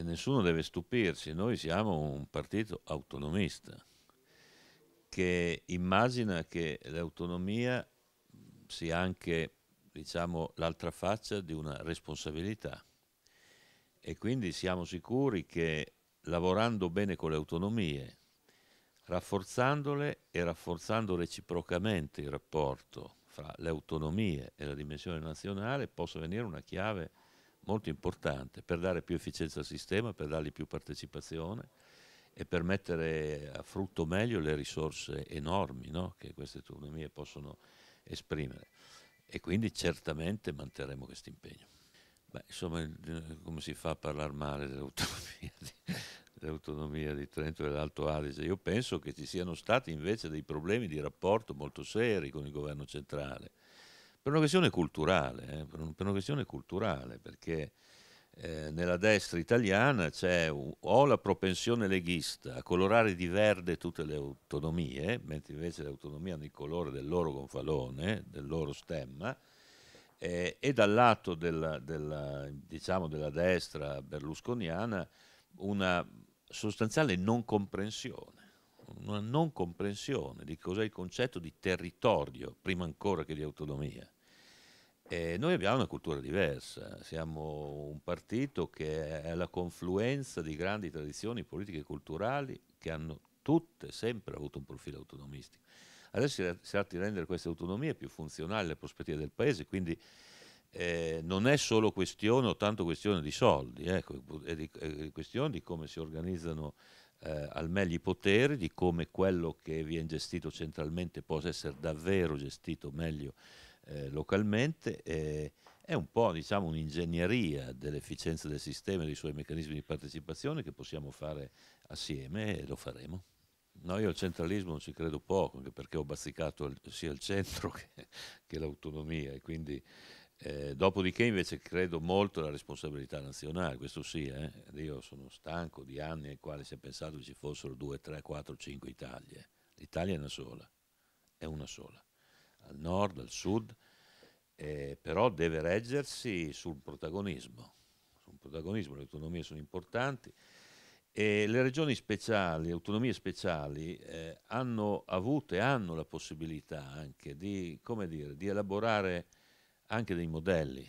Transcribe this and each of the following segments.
e nessuno deve stupirsi, noi siamo un partito autonomista che immagina che l'autonomia sia anche diciamo, l'altra faccia di una responsabilità e quindi siamo sicuri che lavorando bene con le autonomie, rafforzandole e rafforzando reciprocamente il rapporto fra le autonomie e la dimensione nazionale, possa venire una chiave molto importante per dare più efficienza al sistema, per dargli più partecipazione e per mettere a frutto meglio le risorse enormi no? che queste autonomie possono esprimere. E quindi certamente manterremo questo impegno. Beh, insomma, eh, come si fa a parlare male dell'autonomia di, dell'autonomia di Trento e dell'Alto Adige? Io penso che ci siano stati invece dei problemi di rapporto molto seri con il governo centrale per una questione culturale, eh, per, un, per, una questione culturale, perché eh, nella destra italiana c'è o la propensione leghista a colorare di verde tutte le autonomie, mentre invece le autonomie hanno il colore del loro gonfalone, del loro stemma, eh, e dal lato della, della, diciamo della destra berlusconiana una sostanziale non comprensione una non comprensione di cos'è il concetto di territorio, prima ancora che di autonomia. E noi abbiamo una cultura diversa, siamo un partito che è la confluenza di grandi tradizioni politiche e culturali che hanno tutte sempre avuto un profilo autonomistico. Adesso si tratta di rendere queste autonomie più funzionali alle prospettive del Paese, quindi eh, non è solo questione o tanto questione di soldi, ecco, è, di, è questione di come si organizzano eh, al meglio i poteri, di come quello che viene gestito centralmente possa essere davvero gestito meglio eh, localmente, eh, è un po' diciamo, un'ingegneria dell'efficienza del sistema e dei suoi meccanismi di partecipazione che possiamo fare assieme e lo faremo. No, io al centralismo non ci credo poco, anche perché ho bazzicato sia il centro che, che l'autonomia e quindi eh, dopodiché invece credo molto alla responsabilità nazionale, questo sì, eh. io sono stanco di anni nei quali si è pensato che ci fossero 2, 3, 4, 5 Italie. L'Italia è una sola, è una sola al nord, al sud, eh, però deve reggersi sul protagonismo. Sul protagonismo le autonomie sono importanti e le regioni speciali, le autonomie speciali eh, hanno avuto e hanno la possibilità anche di, dire, di elaborare anche dei modelli.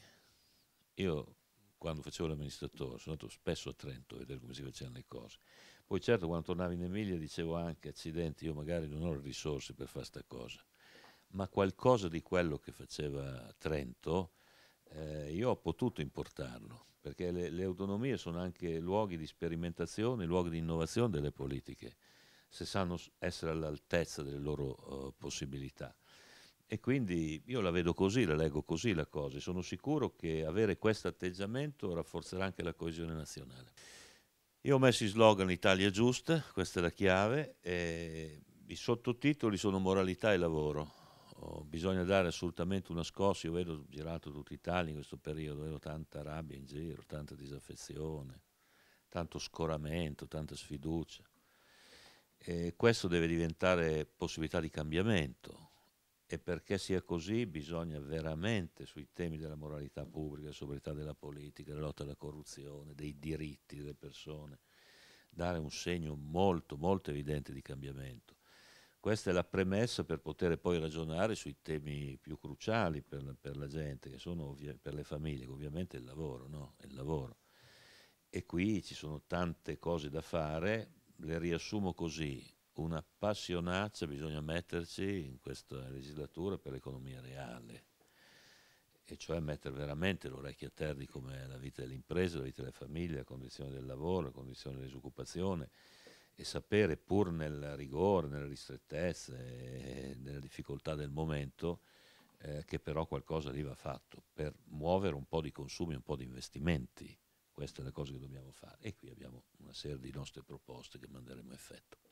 Io quando facevo l'amministratore, sono andato spesso a Trento a vedere come si facevano le cose. Poi certo quando tornavo in Emilia dicevo anche accidenti, io magari non ho le risorse per fare questa cosa ma qualcosa di quello che faceva Trento eh, io ho potuto importarlo, perché le, le, autonomie sono anche luoghi di sperimentazione, luoghi di innovazione delle politiche, se sanno essere all'altezza delle loro uh, possibilità. E quindi io la vedo così, la leggo così la cosa, e sono sicuro che avere questo atteggiamento rafforzerà anche la coesione nazionale. Io ho messo in slogan Italia giusta, questa è la chiave, e i sottotitoli sono moralità e lavoro Oh, bisogna dare assolutamente una scossa. Io vedo girato tutta Italia in questo periodo, vedo tanta rabbia in giro, tanta disaffezione, tanto scoramento, tanta sfiducia. E questo deve diventare possibilità di cambiamento e perché sia così bisogna veramente sui temi della moralità pubblica, della sovranità della politica, della lotta alla corruzione, dei diritti delle persone, dare un segno molto molto evidente di cambiamento. Questa è la premessa per poter poi ragionare sui temi più cruciali per, per la gente, che sono per le famiglie, ovviamente il lavoro, no? il lavoro. E qui ci sono tante cose da fare, le riassumo così. Una passionaccia bisogna metterci in questa legislatura per l'economia reale, e cioè mettere veramente l'orecchio a terra di come è la vita dell'impresa, la vita delle famiglie, la condizione del lavoro, la condizione dell'esoccupazione, disoccupazione, e sapere, pur nel rigore, nelle ristrettezze, nelle difficoltà del momento, eh, che però qualcosa lì va fatto per muovere un po' di consumi, un po' di investimenti. Queste sono le cose che dobbiamo fare e qui abbiamo una serie di nostre proposte che manderemo a effetto.